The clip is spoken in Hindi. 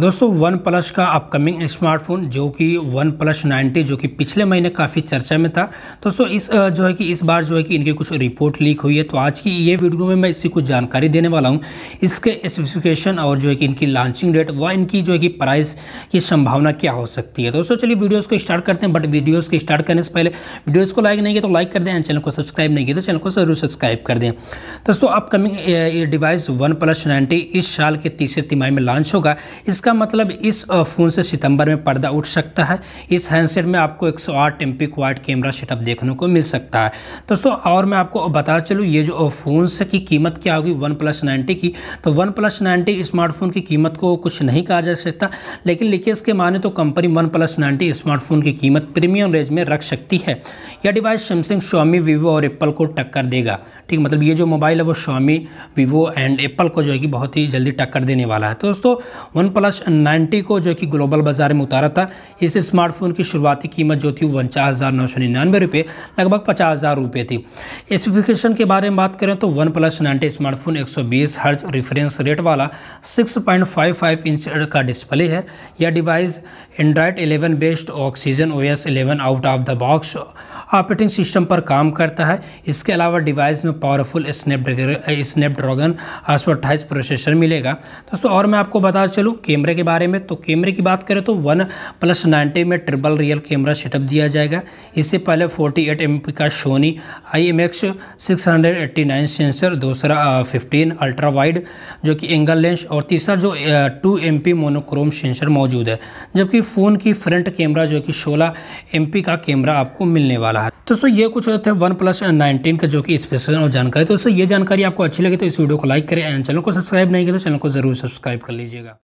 दोस्तों वन प्लस का अपकमिंग स्मार्टफोन जो कि वन प्लस नाइन्टी जो कि पिछले महीने काफ़ी चर्चा में था दोस्तों इस जो है कि इस बार जो है कि इनकी कुछ रिपोर्ट लीक हुई है तो आज की ये वीडियो में मैं इसी कुछ जानकारी देने वाला हूँ इसके स्पेसिफिकेशन और जो है कि इनकी लॉन्चिंग डेट व इनकी जो है कि प्राइस की संभावना क्या हो सकती है दोस्तों चलिए वीडियोज़ को स्टार्ट करते हैं बट वीडियोज़ को स्टार्ट करने से पहले वीडियोज़ को लाइक नहीं किया तो लाइक कर दें चैनल को सब्सक्राइब नहीं किया तो चैनल को जरूर सब्सक्राइब कर दें दोस्तों upcoming device one plus ninety इस साल के तीसरे तिमाही में लॉन्च होगा इसका इसका मतलब इस फ़ोन से सितंबर में पर्दा उठ सकता है इस हैंडसेट में आपको 108 सौ आठ क्वाड कैमरा सेटअप देखने को मिल सकता है दोस्तों और मैं आपको बता चलूँ ये जो फोन की कीमत क्या होगी वन प्लस नाइन्टी की तो वन प्लस नाइन्टी स्मार्टफोन की कीमत को कुछ नहीं कहा जा सकता लेकिन लीकेज के माने तो company one plus ninety smartphone की कीमत प्रीमियम रेंज में रख सकती है यह डिवाइस सैमसंग शॉमी वीवो और एप्पल को टक्कर देगा ठीक मतलब ये जो मोबाइल है वो शॉमी वीवो एंड एप्पल को जो है कि बहुत ही जल्दी टक्कर देने वाला है तो दोस्तों वन प्लस मार्च 90 को जो कि ग्लोबल बाजार में उतारा था इस स्मार्टफोन की शुरुआती कीमत जो थी वो उनचास हज़ार नौ सौ निन्यानवे रुपये लगभग पचास हज़ार रुपये थी स्पेसिफिकेशन के बारे में बात करें तो वन प्लस नाइन्टी स्मार्टफोन एक सौ बीस हर्ज रेफरेंस रेट वाला six point five five inch का डिस्प्ले है यह device Android eleven based Oxygen O S eleven out of the box operating system पर काम करता है इसके अलावा डिवाइस में पावरफुल स्नैपड्रैगन स्नैपड्रैगन आठ सौ अट्ठाईस प्रोसेसर मिलेगा दोस्तों और मैं आपको बता चलूँ कैमरे के बारे में तो कैमरे की बात करें तो वन प्लस नाइन्टी में ट्रिपल रियल कैमरा सेटअप दिया जाएगा इससे पहले फोर्टी एट एम पी का Sony I M X six hundred eighty nine sensor दूसरा फिफ्टीन अल्ट्रा वाइड जो कि एंगल लेंस और तीसरा जो two M P monochrome sensor मौजूद है जबकि फ़ोन की फ्रंट कैमरा जो कि सोलह एम पी का कैमरा आपको मिलने वाला रहा है तो दोस्तों ये कुछ होते वन प्लस नाइनटीन का जो कि स्पेशल और जानकारी तो दोस्तों ये जानकारी आपको अच्छी लगे तो इस वीडियो को लाइक करें एंड चैनल को सब्सक्राइब नहीं करें तो चैनल को जरूर सब्सक्राइब कर लीजिएगा